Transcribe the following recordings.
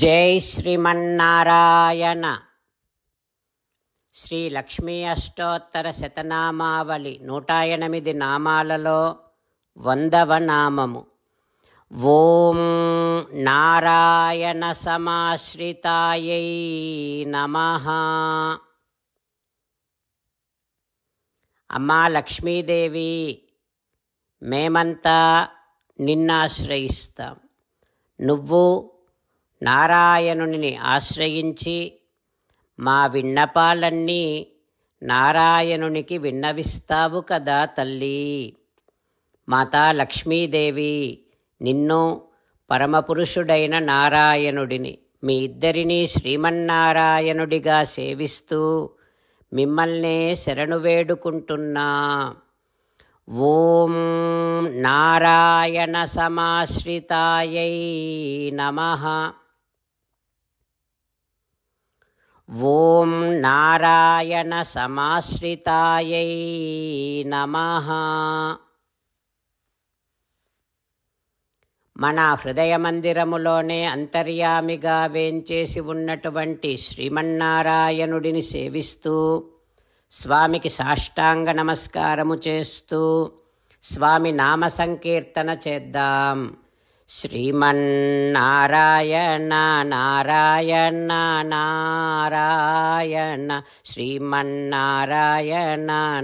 జై శ్రీమన్నారాయణ శ్రీ లక్ష్మీ అష్టోత్తర శతనామావళి నూట ఎనిమిది నామాలలో వందవ నామము ఓం నారాయణ సమాశ్రితాయై నమ అమ్మా లక్ష్మీదేవి మేమంతా నిన్నాశ్రయిస్తాం నువ్వు నారాయణుని ఆశ్రయించి మా విన్నపాలన్నీ నారాయణునికి విన్నవిస్తావు కదా తల్లి మాతా లక్ష్మీదేవి నిన్ను పరమపురుషుడైన నారాయణుడిని మీ ఇద్దరినీ శ్రీమన్నారాయణుడిగా సేవిస్తూ మిమ్మల్నే శరణు వేడుకుంటున్నా ఓం నారాయణ సమాశ్రితాయై నమ ఓం నారాయణ సమాశ్రితాయై నమ మన హృదయ మందిరములోనే అంతర్యామిగా వేంచేసి ఉన్నటువంటి శ్రీమన్నారాయణుడిని సేవిస్తూ స్వామికి సాష్టాంగ నమస్కారము చేస్తూ స్వామి నామ సంకీర్తన చేద్దాం శ్రీమన్నారాయణ నారాయణ నారాయణ శ్రీమన్నారాయణ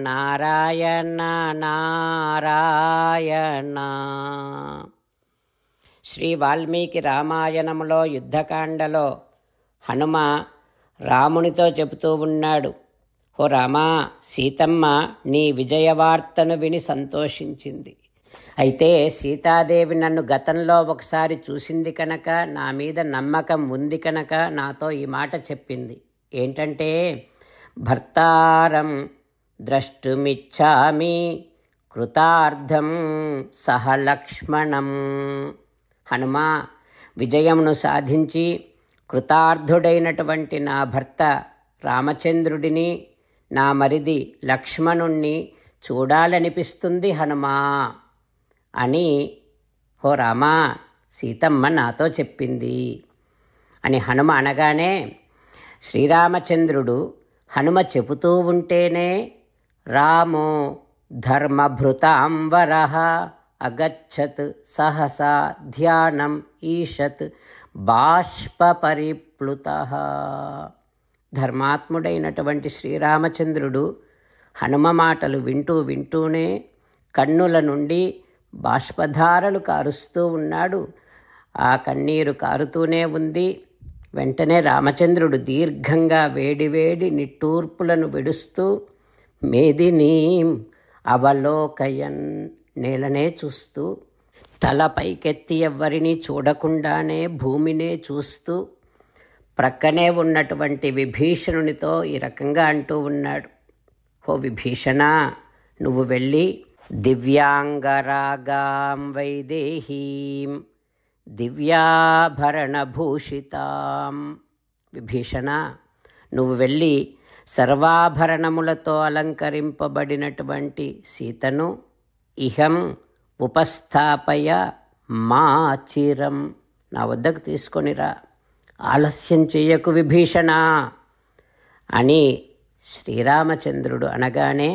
నారాయణ నారాయణ శ్రీ వాల్మీకి రామాయణంలో యుద్ధకాండలో హనుమ రామునితో చెబుతూ ఉన్నాడు ఓ రామా సీతమ్మ నీ విజయవార్తను విని సంతోషించింది అయితే సీతాదేవి నన్ను గతంలో ఒకసారి చూసింది కనుక నా మీద నమ్మకం ఉంది కనుక నాతో ఈ మాట చెప్పింది ఏంటంటే భర్తారం ద్రష్టుమిచ్చామి కృతార్థం సహలక్ష్మణం హనుమా విజయమును సాధించి కృతార్థుడైనటువంటి నా భర్త రామచంద్రుడిని నా మరిది లక్ష్మణుణ్ణి చూడాలనిపిస్తుంది హనుమా అని హో రామా సీతమ్మ నాతో చెప్పింది అని హనుమ అనగానే శ్రీరామచంద్రుడు హనుమ చెబుతూ ఉంటేనే రామో ధర్మభృతాంవర అగచ్చత్ సహసా ధ్యానం ఈషత్ బాష్ప పరిప్లుత ధర్మాత్ముడైనటువంటి శ్రీరామచంద్రుడు హనుమ మాటలు వింటూ వింటూనే కన్నుల నుండి బాష్పధారలు కారుస్తూ ఉన్నాడు ఆ కన్నీరు కారుతూనే ఉంది వెంటనే రామచంద్రుడు దీర్ఘంగా వేడివేడి నిట్టూర్పులను విడుస్తూ మేదినీం అవలోకయన్ నేలనే చూస్తూ తల పైకెత్తి ఎవ్వరినీ చూడకుండానే భూమినే చూస్తూ ప్రక్కనే ఉన్నటువంటి విభీషణునితో ఈ రకంగా అంటూ ఉన్నాడు ఓ విభీషణ నువ్వు వెళ్ళి దివ్యాంగరాగాం వైదేహీం దివ్యాభరణభూషితాం విభీషణ నువ్వు వెళ్ళి సర్వాభరణములతో అలంకరింపబడినటువంటి సీతను ఇహం ఉపస్థాపయ మా చీరం నా వద్దకు తీసుకొనిరా ఆలస్యం చేయకు విభీషణ అని శ్రీరామచంద్రుడు అనగానే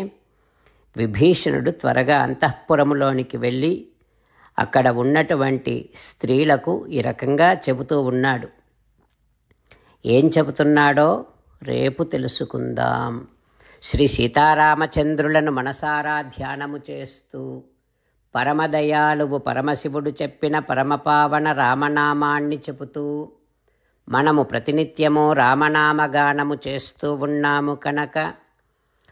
విభీషణుడు త్వరగా అంతఃపురములోనికి వెళ్ళి అక్కడ ఉన్నటువంటి స్త్రీలకు ఈ రకంగా చెబుతూ ఉన్నాడు ఏం చెబుతున్నాడో రేపు తెలుసుకుందాం శ్రీ సీతారామచంద్రులను మనసారా ధ్యానము చేస్తూ పరమదయాలువు పరమశివుడు చెప్పిన పరమపావన రామనామాన్ని చెబుతూ మనము ప్రతినిత్యము రామనామగానము చేస్తూ ఉన్నాము కనుక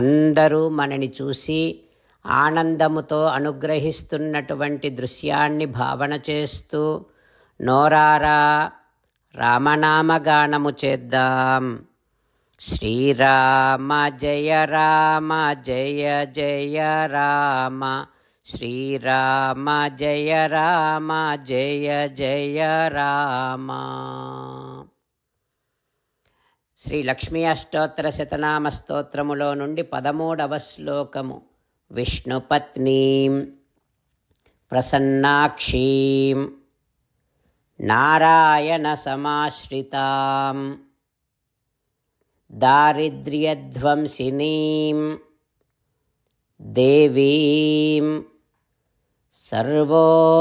అందరూ మనని చూసి ఆనందముతో అనుగ్రహిస్తున్నటువంటి దృశ్యాన్ని భావన చేస్తూ నోరారా రామనామగానము చేద్దాం శ్రీరామ జయ రామ జయ జయ రామ శ్రీరామ జయ రామ జయ జయ రామ శ్రీ లక్ష్మీ అష్టోత్తర శతనామ స్తోత్రములో నుండి పదమూడవ శ్లోకము విష్ణుపత్నీం ప్రసన్నాక్షీం నారాయణ సమాశ్రిత దారిద్ర్యధ్వంసినీం దేవీం సర్వోపద్రవవారిణీ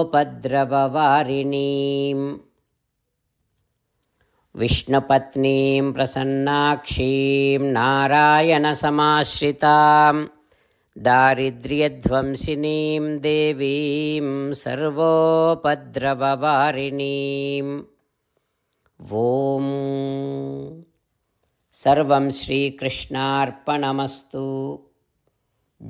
विष्णुपत्नीं प्रसन्नाक्षीं नारायणसमाश्रितां दारिद्र्यध्वंसिनीं देवीं सर्वोपद्रववारिणीं ॐ सर्वं श्रीकृष्णार्पणमस्तु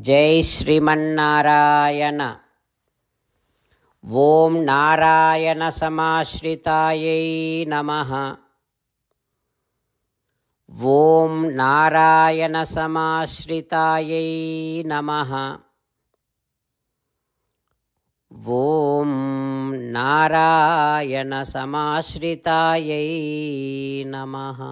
जय श्रीमन्नारायण ॐ नारायणसमाश्रितायै नमः ं नारायणसमाश्रितायै नमः वों नारायणसमाश्रितायै नमः